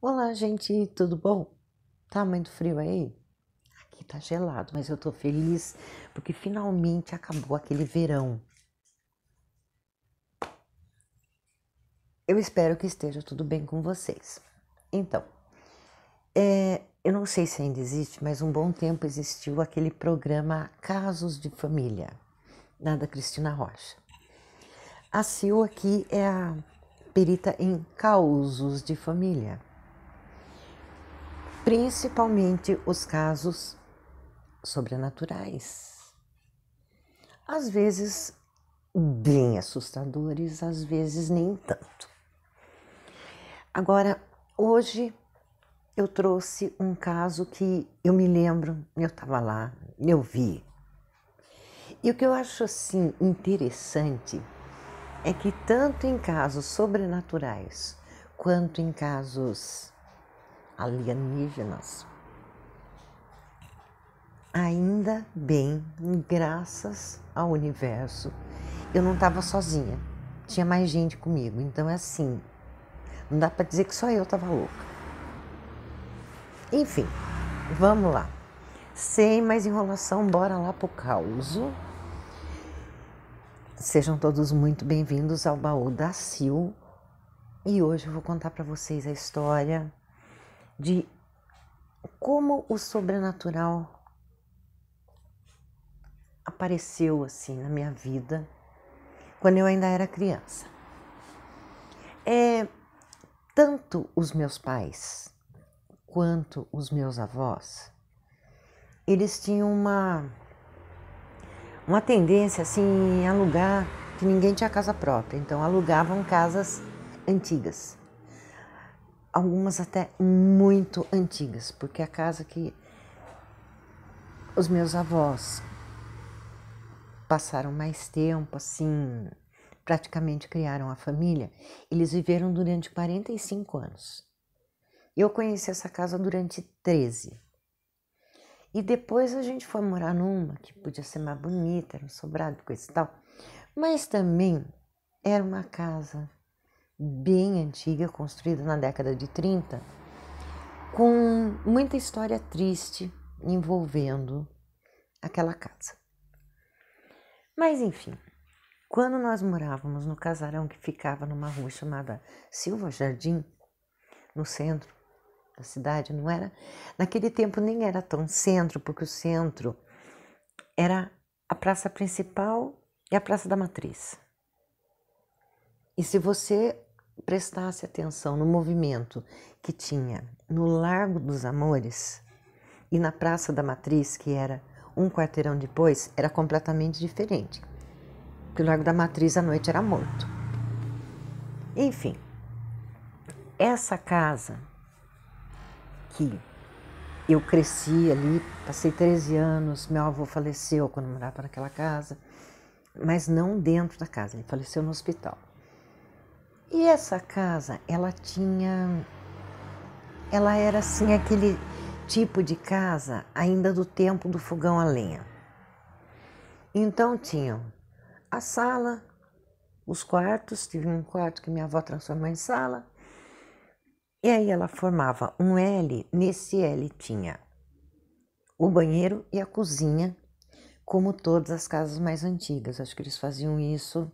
Olá, gente, tudo bom? Tá muito frio aí? Aqui tá gelado, mas eu tô feliz porque finalmente acabou aquele verão. Eu espero que esteja tudo bem com vocês. Então, é, eu não sei se ainda existe, mas um bom tempo existiu aquele programa Casos de Família, da Cristina Rocha. A Sil aqui é a perita em causos de família principalmente os casos sobrenaturais. Às vezes bem assustadores, às vezes nem tanto. Agora, hoje eu trouxe um caso que eu me lembro, eu estava lá, eu vi. E o que eu acho assim interessante é que tanto em casos sobrenaturais quanto em casos alienígenas. Ainda bem, graças ao universo, eu não estava sozinha, tinha mais gente comigo, então é assim, não dá para dizer que só eu estava louca. Enfim, vamos lá. Sem mais enrolação, bora lá pro caos. Sejam todos muito bem-vindos ao baú da Sil. E hoje eu vou contar para vocês a história de como o sobrenatural apareceu assim na minha vida quando eu ainda era criança. É tanto os meus pais quanto os meus avós, eles tinham uma uma tendência assim alugar que ninguém tinha casa própria, então alugavam casas antigas algumas até muito antigas, porque a casa que os meus avós passaram mais tempo assim, praticamente criaram a família, eles viveram durante 45 anos. Eu conheci essa casa durante 13. E depois a gente foi morar numa que podia ser mais bonita, era um sobrado, coisa e tal. Mas também era uma casa bem antiga, construída na década de 30, com muita história triste envolvendo aquela casa. Mas enfim, quando nós morávamos no casarão que ficava numa rua chamada Silva Jardim, no centro da cidade, não era? Naquele tempo nem era tão centro, porque o centro era a praça principal e a praça da matriz. E se você prestasse atenção no movimento que tinha no Largo dos Amores e na Praça da Matriz, que era um quarteirão depois, era completamente diferente. Porque o Largo da Matriz à noite era morto. Enfim, essa casa que eu cresci ali, passei 13 anos, meu avô faleceu quando morava naquela casa, mas não dentro da casa, ele faleceu no hospital. E essa casa, ela tinha. Ela era assim, aquele tipo de casa ainda do tempo do fogão a lenha. Então tinham a sala, os quartos, tive um quarto que minha avó transformou em sala. E aí ela formava um L, nesse L tinha o banheiro e a cozinha, como todas as casas mais antigas. Acho que eles faziam isso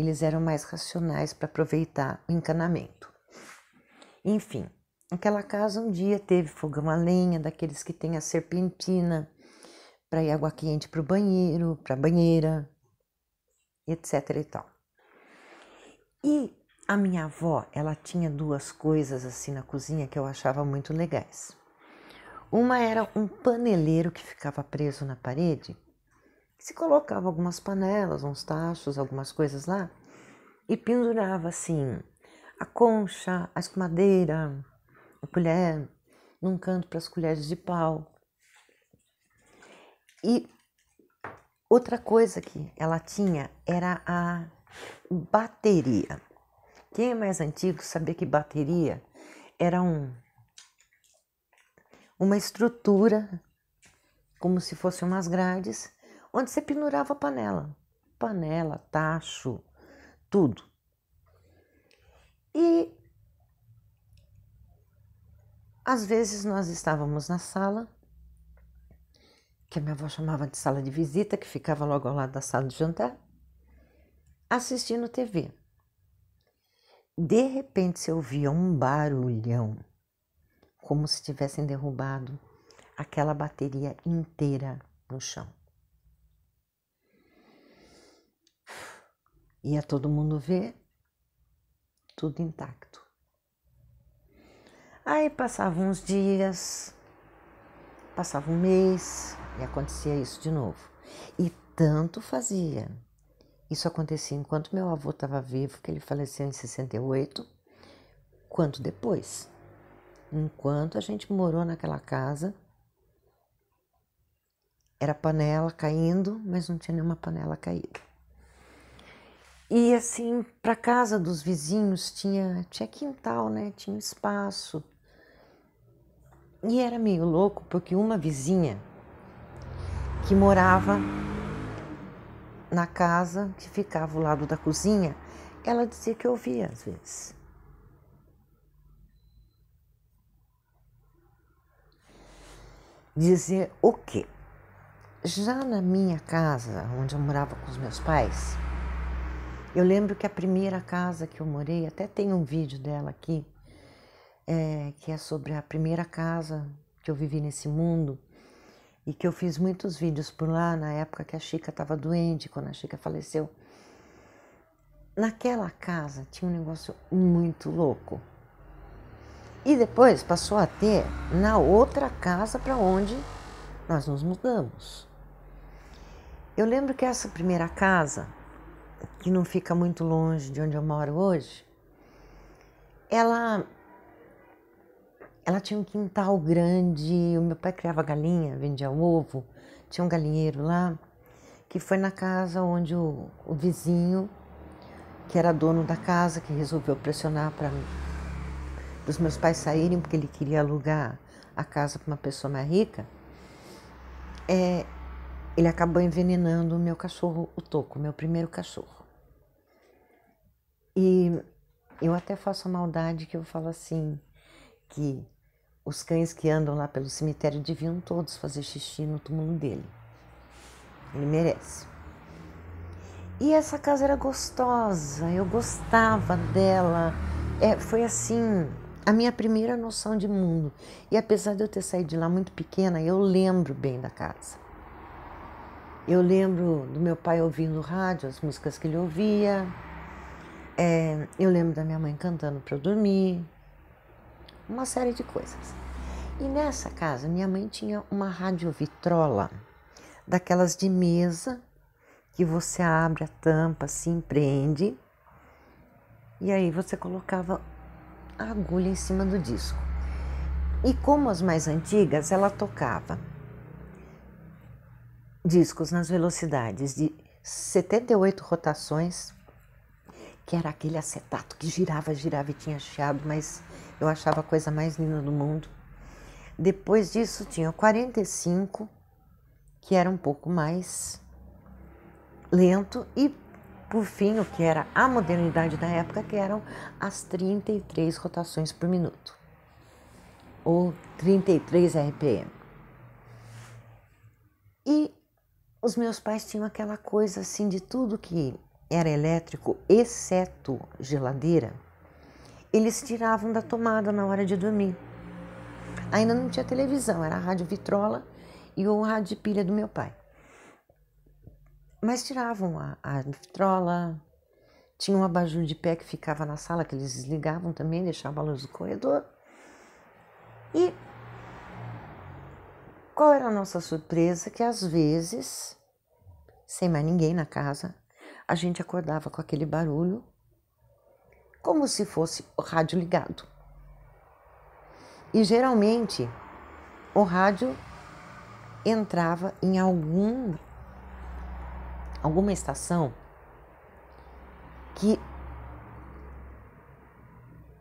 eles eram mais racionais para aproveitar o encanamento. Enfim, aquela casa um dia teve fogão a lenha, daqueles que tem a serpentina para ir água quente para o banheiro, para a banheira, etc e tal. E a minha avó, ela tinha duas coisas assim na cozinha que eu achava muito legais. Uma era um paneleiro que ficava preso na parede se colocava algumas panelas, uns tachos, algumas coisas lá, e pendurava assim a concha, a escumadeira, a colher, num canto para as colheres de pau. E outra coisa que ela tinha era a bateria. Quem é mais antigo sabia que bateria era um, uma estrutura, como se fossem umas grades, onde você pendurava panela. Panela, tacho, tudo. E às vezes nós estávamos na sala, que a minha avó chamava de sala de visita, que ficava logo ao lado da sala de jantar, assistindo TV. De repente se ouvia um barulhão, como se tivessem derrubado aquela bateria inteira no chão. Ia é todo mundo ver, tudo intacto. Aí passavam uns dias, passava um mês e acontecia isso de novo. E tanto fazia. Isso acontecia enquanto meu avô estava vivo, que ele faleceu em 68, quanto depois. Enquanto a gente morou naquela casa, era panela caindo, mas não tinha nenhuma panela caída. E assim, para casa dos vizinhos tinha, tinha quintal, né? Tinha espaço. E era meio louco porque uma vizinha que morava na casa que ficava ao lado da cozinha, ela dizia que ouvia às vezes. Dizer o quê? Já na minha casa, onde eu morava com os meus pais, eu lembro que a primeira casa que eu morei, até tem um vídeo dela aqui, é, que é sobre a primeira casa que eu vivi nesse mundo e que eu fiz muitos vídeos por lá na época que a Chica estava doente, quando a Chica faleceu. Naquela casa tinha um negócio muito louco. E depois passou a ter na outra casa para onde nós nos mudamos. Eu lembro que essa primeira casa que não fica muito longe de onde eu moro hoje, ela ela tinha um quintal grande, o meu pai criava galinha, vendia ovo, tinha um galinheiro lá, que foi na casa onde o, o vizinho, que era dono da casa, que resolveu pressionar para os meus pais saírem, porque ele queria alugar a casa para uma pessoa mais rica, é, ele acabou envenenando o meu cachorro, o Toco, meu primeiro cachorro. E eu até faço a maldade que eu falo assim, que os cães que andam lá pelo cemitério deviam todos fazer xixi no túmulo dele. Ele merece. E essa casa era gostosa, eu gostava dela. É, foi assim, a minha primeira noção de mundo. E apesar de eu ter saído de lá muito pequena, eu lembro bem da casa. Eu lembro do meu pai ouvindo rádio, as músicas que ele ouvia. É, eu lembro da minha mãe cantando para eu dormir. Uma série de coisas. E nessa casa, minha mãe tinha uma radiovitrola, daquelas de mesa, que você abre a tampa, se empreende, e aí você colocava a agulha em cima do disco. E como as mais antigas, ela tocava discos nas velocidades de 78 rotações, que era aquele acetato que girava, girava e tinha chiado, mas eu achava a coisa mais linda do mundo. Depois disso tinha 45, que era um pouco mais lento, e por fim, o que era a modernidade da época, que eram as 33 rotações por minuto, ou 33 RPM. E os meus pais tinham aquela coisa assim de tudo que era elétrico, exceto geladeira, eles tiravam da tomada na hora de dormir. Ainda não tinha televisão, era a rádio vitrola e o rádio de pilha do meu pai. Mas tiravam a, a vitrola, tinha um abajur de pé que ficava na sala, que eles desligavam também, deixavam a luz do corredor. E qual era a nossa surpresa? Que às vezes, sem mais ninguém na casa, a gente acordava com aquele barulho, como se fosse o rádio ligado. E geralmente o rádio entrava em algum alguma estação que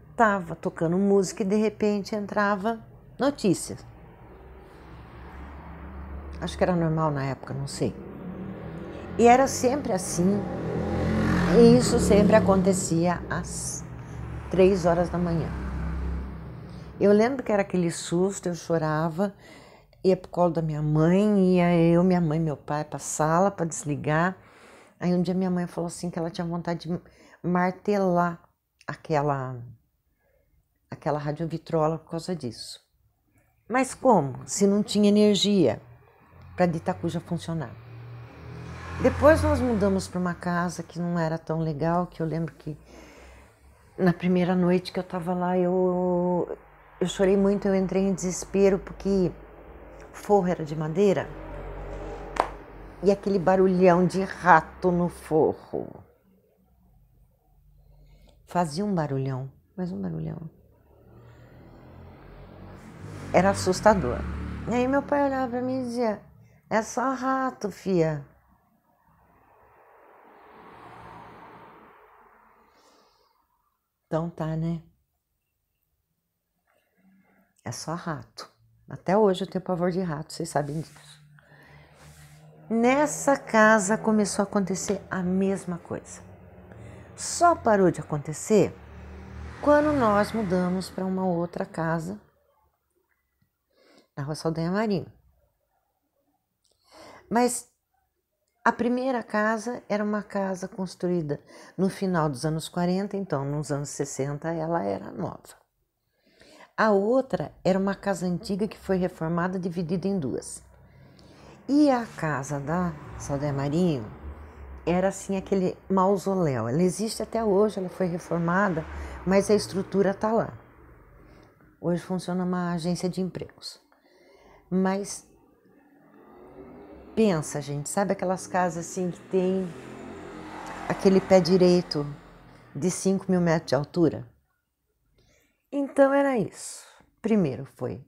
estava tocando música e de repente entrava notícias. Acho que era normal na época, não sei. E era sempre assim. E isso sempre acontecia às três horas da manhã. Eu lembro que era aquele susto, eu chorava, ia pro colo da minha mãe, ia eu, minha mãe, meu pai pra sala para desligar. Aí um dia minha mãe falou assim que ela tinha vontade de martelar aquela aquela radiovitrola por causa disso. Mas como? Se não tinha energia para de Itacuja funcionar. Depois nós mudamos para uma casa que não era tão legal, que eu lembro que na primeira noite que eu estava lá, eu, eu chorei muito, eu entrei em desespero porque o forro era de madeira e aquele barulhão de rato no forro. Fazia um barulhão, mais um barulhão. Era assustador. E aí meu pai olhava para mim e dizia: é só rato, fia. Então tá, né? É só rato. Até hoje eu tenho pavor de rato, vocês sabem disso. Nessa casa começou a acontecer a mesma coisa. Só parou de acontecer quando nós mudamos para uma outra casa na Rua Saldanha Marinho. Mas a primeira casa era uma casa construída no final dos anos 40, então nos anos 60 ela era nova. A outra era uma casa antiga que foi reformada, dividida em duas. E a casa da Saudé Marinho era assim aquele mausoléu. Ela existe até hoje, ela foi reformada, mas a estrutura está lá. Hoje funciona uma agência de empregos. Mas pensa, gente, sabe aquelas casas assim que tem aquele pé direito de 5 mil metros de altura? Então era isso. Primeiro foi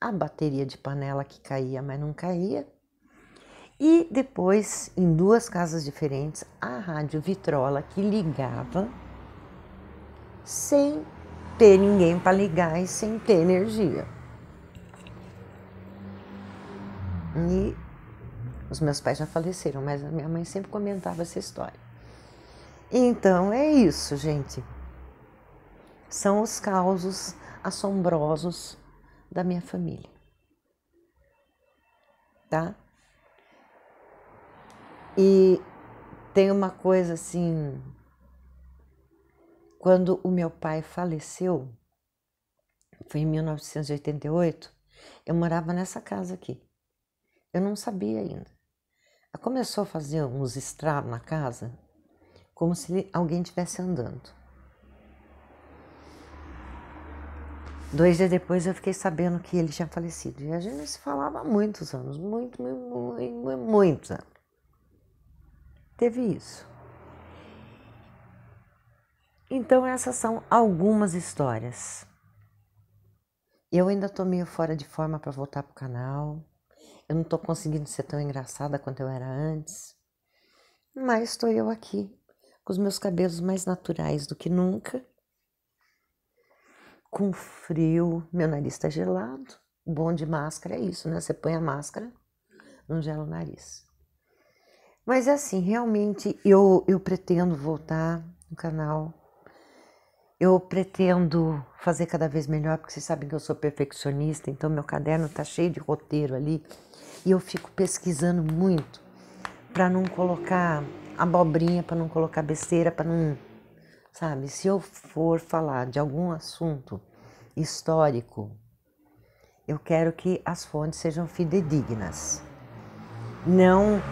a bateria de panela que caía, mas não caía. E depois, em duas casas diferentes, a rádio vitrola que ligava sem ter ninguém para ligar e sem ter energia. Os meus pais já faleceram, mas a minha mãe sempre comentava essa história. Então é isso, gente. São os causos assombrosos da minha família. Tá? E tem uma coisa assim, quando o meu pai faleceu, foi em 1988, eu morava nessa casa aqui. Eu não sabia ainda começou a fazer uns estragos na casa, como se alguém estivesse andando. Dois dias depois eu fiquei sabendo que ele tinha falecido. E a gente se falava há muitos anos, muito, muito, muito, muitos anos. Teve isso. Então essas são algumas histórias. Eu ainda estou meio fora de forma para voltar pro canal eu não estou conseguindo ser tão engraçada quanto eu era antes, mas estou eu aqui, com os meus cabelos mais naturais do que nunca, com frio, meu nariz está gelado. bom de máscara é isso, né? Você põe a máscara, não gela o nariz. Mas é assim, realmente eu, eu pretendo voltar no canal eu pretendo fazer cada vez melhor, porque vocês sabem que eu sou perfeccionista, então meu caderno está cheio de roteiro ali e eu fico pesquisando muito para não colocar abobrinha, para não colocar besteira, para não, sabe, se eu for falar de algum assunto histórico, eu quero que as fontes sejam fidedignas. Não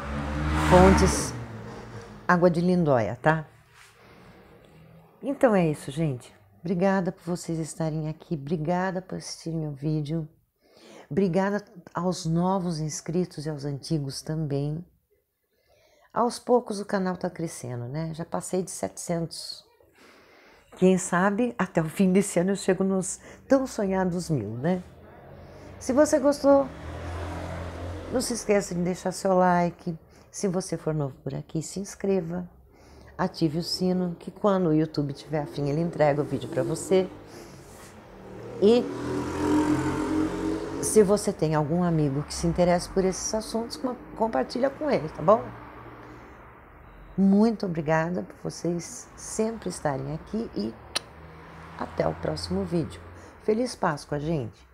fontes água de lindóia, tá? Então é isso, gente. Obrigada por vocês estarem aqui, obrigada por assistir meu vídeo, obrigada aos novos inscritos e aos antigos também. Aos poucos o canal está crescendo, né? Já passei de 700. Quem sabe até o fim desse ano eu chego nos tão sonhados mil, né? Se você gostou, não se esqueça de deixar seu like. Se você for novo por aqui, se inscreva ative o sino, que quando o YouTube tiver afim, ele entrega o vídeo para você. E se você tem algum amigo que se interessa por esses assuntos, compartilha com ele, tá bom? Muito obrigada por vocês sempre estarem aqui e até o próximo vídeo. Feliz Páscoa, gente!